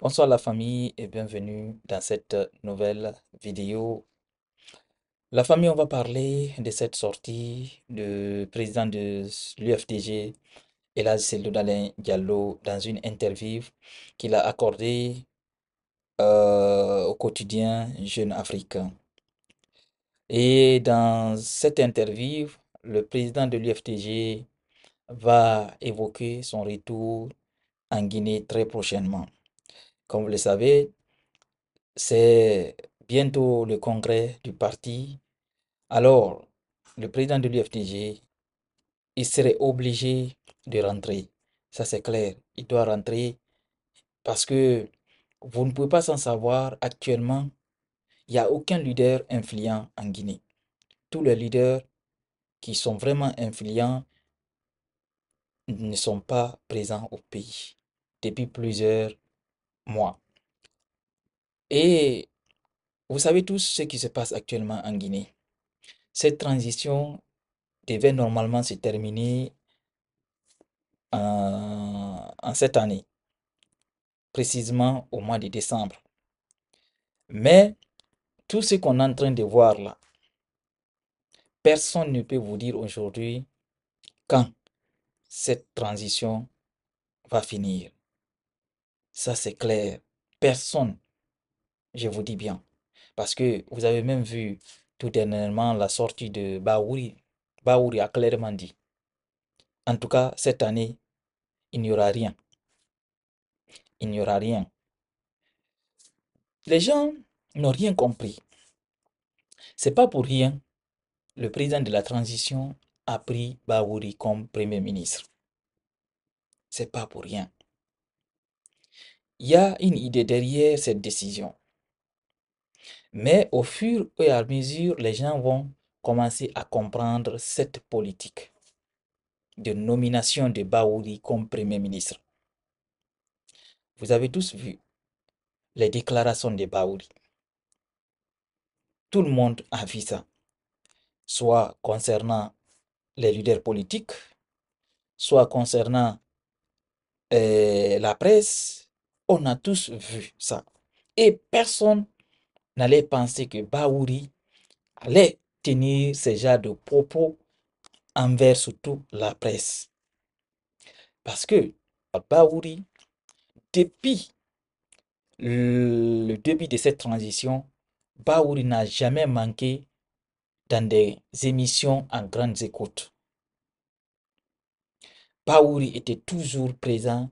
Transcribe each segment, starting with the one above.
Bonsoir la famille et bienvenue dans cette nouvelle vidéo. La famille, on va parler de cette sortie du président de l'UFTG, l'UFDG, Seldon Seloudalin Diallo, dans une interview qu'il a accordée euh, au quotidien Jeune Africain. Et dans cette interview, le président de l'UFTG va évoquer son retour en Guinée très prochainement. Comme vous le savez, c'est bientôt le congrès du parti. Alors, le président de l'UFDG, il serait obligé de rentrer. Ça, c'est clair. Il doit rentrer parce que vous ne pouvez pas s'en savoir actuellement. Il n'y a aucun leader influent en Guinée. Tous les leaders qui sont vraiment influents ne sont pas présents au pays depuis plusieurs Mois. Et vous savez tous ce qui se passe actuellement en Guinée. Cette transition devait normalement se terminer en cette année, précisément au mois de décembre. Mais tout ce qu'on est en train de voir là, personne ne peut vous dire aujourd'hui quand cette transition va finir. Ça, c'est clair. Personne. Je vous dis bien. Parce que vous avez même vu tout dernièrement la sortie de Baouri. Baouri a clairement dit. En tout cas, cette année, il n'y aura rien. Il n'y aura rien. Les gens n'ont rien compris. C'est pas pour rien. Le président de la transition a pris Baouri comme premier ministre. C'est pas pour rien il y a une idée derrière cette décision. Mais au fur et à mesure, les gens vont commencer à comprendre cette politique de nomination de Baouri comme Premier ministre. Vous avez tous vu les déclarations de Baouri. Tout le monde a vu ça, soit concernant les leaders politiques, soit concernant euh, la presse, on a tous vu ça. Et personne n'allait penser que Baouri allait tenir ce genre de propos envers surtout la presse. Parce que Baouri, depuis le début de cette transition, Baouri n'a jamais manqué dans des émissions en grandes écoutes. Baouri était toujours présent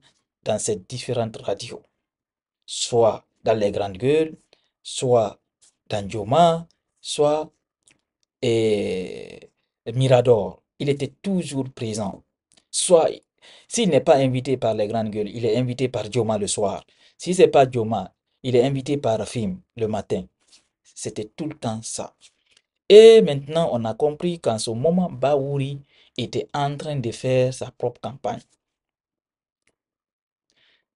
dans ces différentes radios, soit dans les grandes gueules, soit dans Joma, soit et Mirador. Il était toujours présent. Soit, s'il n'est pas invité par les grandes gueules, il est invité par Joma le soir. Si c'est pas Joma, il est invité par Fim. le matin. C'était tout le temps ça. Et maintenant, on a compris qu'en ce moment, Baouri était en train de faire sa propre campagne.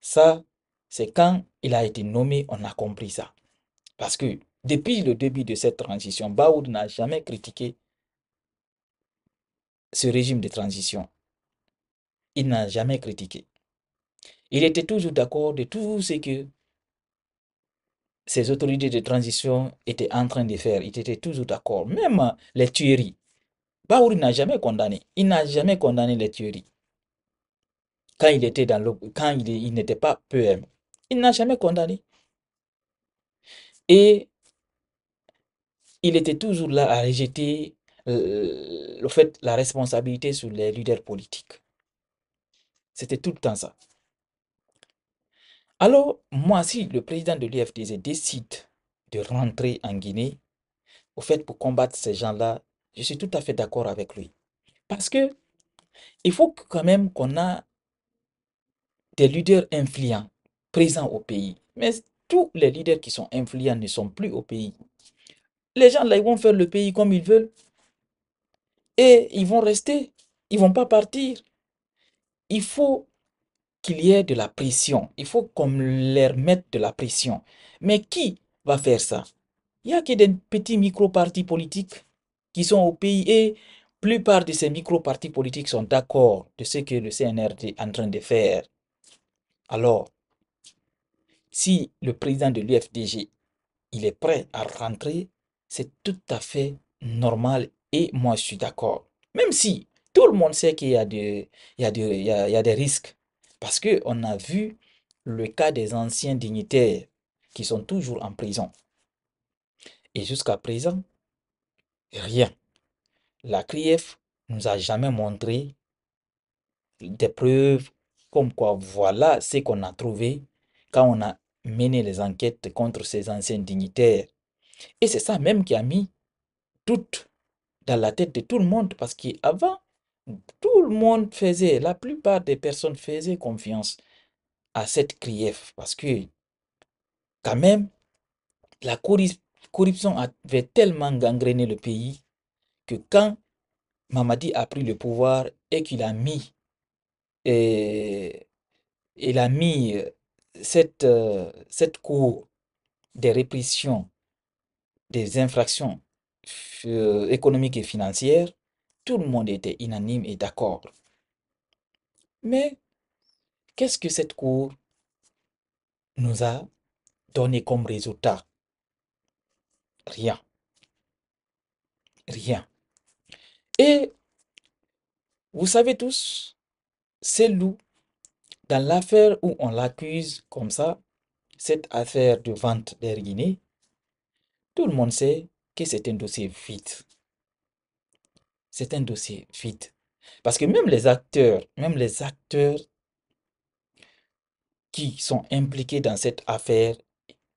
Ça, c'est quand il a été nommé, on a compris ça. Parce que depuis le début de cette transition, Baoud n'a jamais critiqué ce régime de transition. Il n'a jamais critiqué. Il était toujours d'accord de tout ce que ces autorités de transition étaient en train de faire. Il était toujours d'accord. Même les tueries. Baoud n'a jamais condamné. Il n'a jamais condamné les tueries quand il était dans le, quand il, n'était pas PM. E il n'a jamais condamné. Et il était toujours là à rejeter euh, le fait, la responsabilité sur les leaders politiques. C'était tout le temps ça. Alors, moi, si le président de l'UFDZ décide de rentrer en Guinée, au fait, pour combattre ces gens-là, je suis tout à fait d'accord avec lui. Parce que il faut quand même qu'on a des leaders influents présents au pays. Mais tous les leaders qui sont influents ne sont plus au pays. Les gens là, ils vont faire le pays comme ils veulent. Et ils vont rester. Ils vont pas partir. Il faut qu'il y ait de la pression. Il faut qu'on leur mette de la pression. Mais qui va faire ça Il n'y a que des petits micro-partis politiques qui sont au pays et plupart de ces micro-partis politiques sont d'accord de ce que le CNRD est en train de faire. Alors, si le président de l'UFDG, il est prêt à rentrer, c'est tout à fait normal et moi je suis d'accord. Même si tout le monde sait qu'il y, a des risques. Parce qu'on a vu le cas des anciens dignitaires qui sont toujours en prison. Et jusqu'à présent, rien. La CRIEF nous a jamais montré des preuves comme quoi, voilà ce qu'on a trouvé quand on a mené les enquêtes contre ces anciens dignitaires. Et c'est ça même qui a mis tout dans la tête de tout le monde, parce qu'avant, tout le monde faisait, la plupart des personnes faisaient confiance à cette grief. parce que quand même, la corruption avait tellement gangréné le pays que quand Mamadi a pris le pouvoir et qu'il a mis et il a mis euh, cette, euh, cette cour des répressions des infractions euh, économiques et financières, tout le monde était unanime et d'accord. Mais qu'est-ce que cette cour nous a donné comme résultat Rien. Rien. Et vous savez tous, c'est loup, dans l'affaire où on l'accuse comme ça, cette affaire de vente d'Air Guinée, tout le monde sait que c'est un dossier vide. C'est un dossier vide. Parce que même les acteurs, même les acteurs qui sont impliqués dans cette affaire,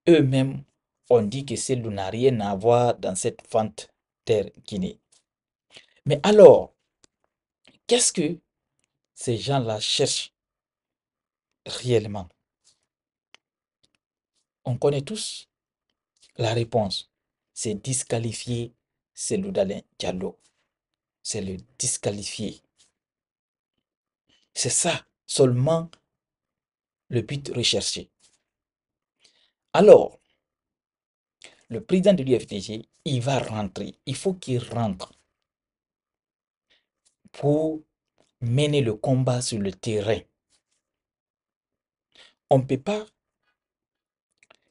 eux-mêmes ont dit que c'est n'a rien à voir dans cette vente d'Air Guinée. Mais alors, qu'est-ce que ces gens-là cherchent réellement On connaît tous la réponse. C'est disqualifier c'est le Diallo. C'est le disqualifié. C'est ça seulement le but recherché. Alors, le président de l'UFDG, il va rentrer. Il faut qu'il rentre pour mener le combat sur le terrain. On peut pas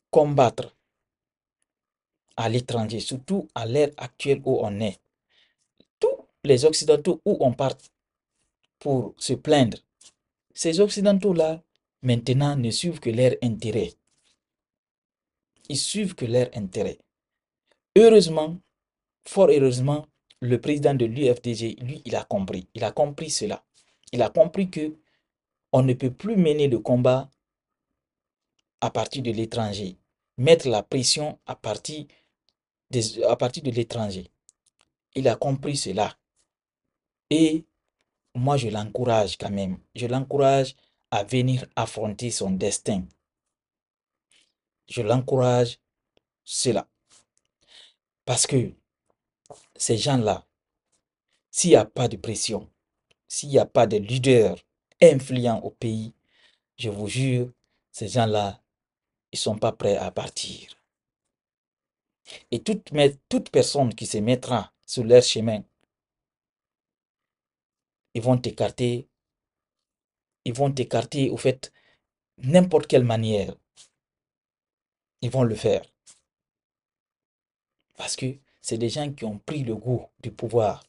combattre à l'étranger, surtout à l'ère actuelle où on est. Tous les Occidentaux où on part pour se plaindre, ces Occidentaux-là, maintenant, ne suivent que l'air intérêt. Ils suivent que l'air intérêt. Heureusement, fort heureusement, le président de l'UFDG, lui, il a compris. Il a compris cela. Il a compris que on ne peut plus mener le combat à partir de l'étranger, mettre la pression à partir, à partir de l'étranger. Il a compris cela. Et moi, je l'encourage quand même. Je l'encourage à venir affronter son destin. Je l'encourage cela. Parce que ces gens-là, s'il n'y a pas de pression, s'il n'y a pas de leader influents au pays, je vous jure, ces gens-là, ils ne sont pas prêts à partir. Et toute, toute personne qui se mettra sur leur chemin, ils vont t'écarter. Ils vont t'écarter, au fait, n'importe quelle manière. Ils vont le faire. Parce que c'est des gens qui ont pris le goût du pouvoir.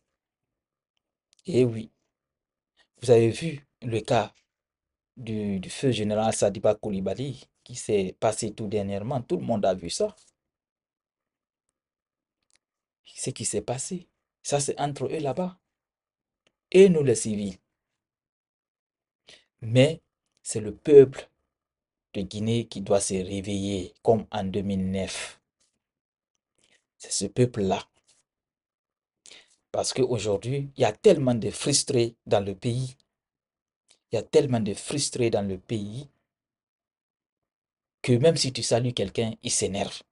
Et eh oui, vous avez vu le cas du, du feu général Sadiba Koulibaly qui s'est passé tout dernièrement. Tout le monde a vu ça. Ce qui s'est passé. Ça, c'est entre eux là-bas. Et nous, les civils. Mais c'est le peuple de Guinée qui doit se réveiller comme en 2009 c'est ce peuple-là. Parce qu'aujourd'hui, il y a tellement de frustrés dans le pays. Il y a tellement de frustrés dans le pays que même si tu salues quelqu'un, il s'énerve.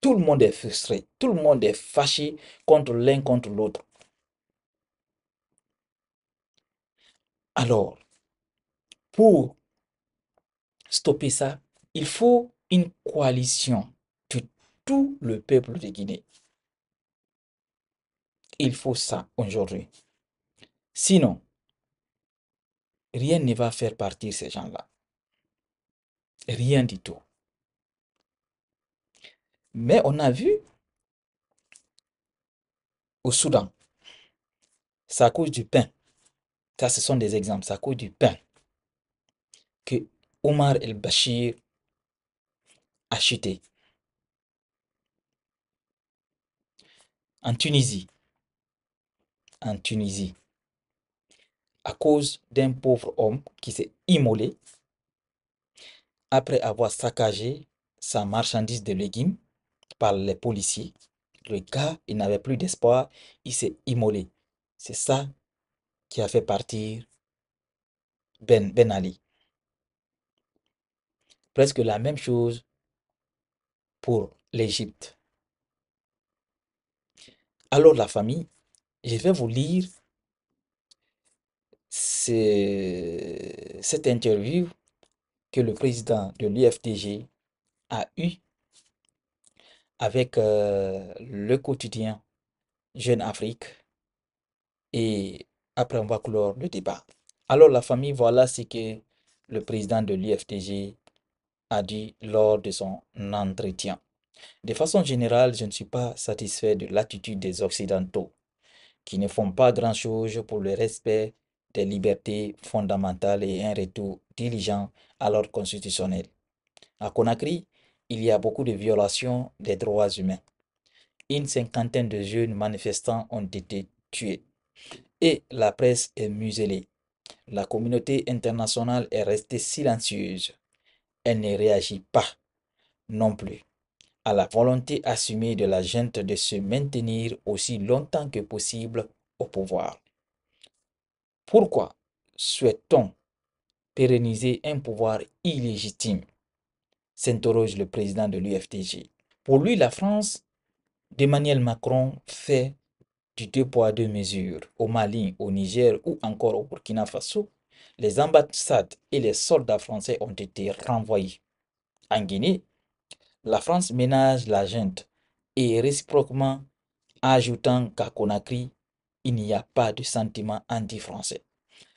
Tout le monde est frustré, tout le monde est fâché contre l'un contre l'autre. Alors, pour stopper ça, il faut une coalition tout le peuple de Guinée. Il faut ça aujourd'hui. Sinon, rien ne va faire partir ces gens-là. Rien du tout. Mais on a vu au Soudan, ça cause du pain. Ça, ce sont des exemples. Ça coûte du pain que Omar el-Bashir a en Tunisie. En Tunisie. À cause d'un pauvre homme qui s'est immolé après avoir saccagé sa marchandise de légumes par les policiers. Le gars, il n'avait plus d'espoir, il s'est immolé. C'est ça qui a fait partir ben, ben Ali. Presque la même chose pour l'Égypte. Alors la famille, je vais vous lire cette interview que le président de l'IFTG a eue avec euh, le quotidien Jeune Afrique et après on va clore le débat. Alors la famille, voilà ce que le président de l'IFTG a dit lors de son entretien. De façon générale, je ne suis pas satisfait de l'attitude des Occidentaux, qui ne font pas grand-chose pour le respect des libertés fondamentales et un retour diligent à l'ordre constitutionnel. À Conakry, il y a beaucoup de violations des droits humains. Une cinquantaine de jeunes manifestants ont été tués et la presse est muselée. La communauté internationale est restée silencieuse. Elle ne réagit pas non plus la volonté assumée de la gente de se maintenir aussi longtemps que possible au pouvoir. Pourquoi souhaite-t-on pérenniser un pouvoir illégitime s'interroge le président de l'UFTG. Pour lui, la France d'Emmanuel Macron fait du deux poids deux mesures au Mali, au Niger ou encore au Burkina Faso, les ambassades et les soldats français ont été renvoyés. En Guinée, la France ménage la junte et réciproquement, ajoutant qu'à Conakry, il n'y a pas de sentiment anti-français.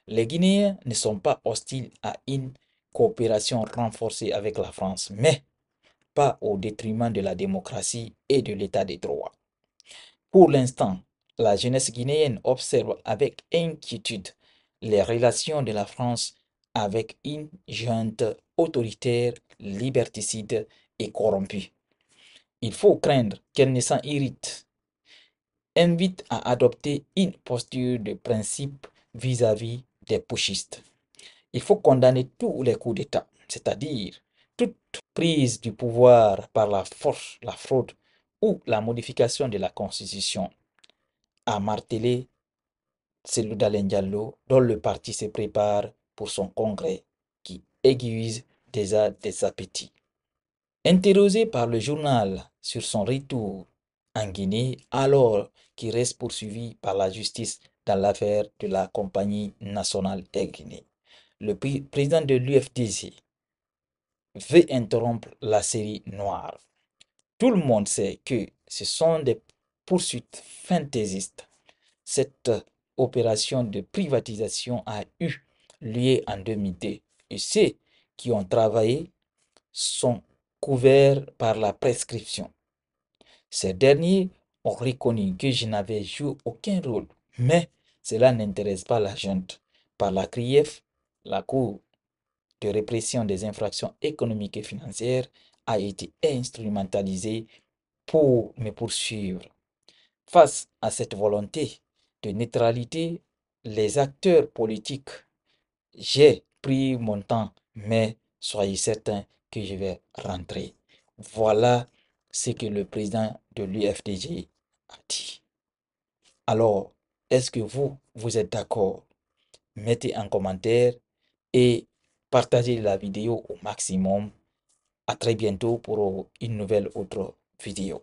Les Guinéens ne sont pas hostiles à une coopération renforcée avec la France, mais pas au détriment de la démocratie et de l'état des droits. Pour l'instant, la jeunesse guinéenne observe avec inquiétude les relations de la France avec une junte autoritaire, liberticide corrompu Il faut craindre qu'elle ne s'en irrite. Invite à adopter une posture de principe vis-à-vis des pochistes. Il faut condamner tous les coups d'État, c'est-à-dire toute prise du pouvoir par la force, la fraude ou la modification de la Constitution, a martelé d'Alen Diallo, dont le parti se prépare pour son congrès qui aiguise déjà des appétits. Interrogé par le journal sur son retour en Guinée alors qu'il reste poursuivi par la justice dans l'affaire de la compagnie nationale de Guinée, le président de l'UFDC veut interrompre la série noire. Tout le monde sait que ce sont des poursuites fantaisistes. Cette opération de privatisation a eu lieu en 2002 et ceux qui ont travaillé sont couvert par la prescription. Ces derniers ont reconnu que je n'avais joué aucun rôle, mais cela n'intéresse pas la Par la CRIEF, la Cour de répression des infractions économiques et financières a été instrumentalisée pour me poursuivre. Face à cette volonté de neutralité, les acteurs politiques, j'ai pris mon temps, mais soyez certains que je vais rentrer. Voilà ce que le président de l'UFDG a dit. Alors, est-ce que vous, vous êtes d'accord Mettez un commentaire et partagez la vidéo au maximum. À très bientôt pour une nouvelle autre vidéo.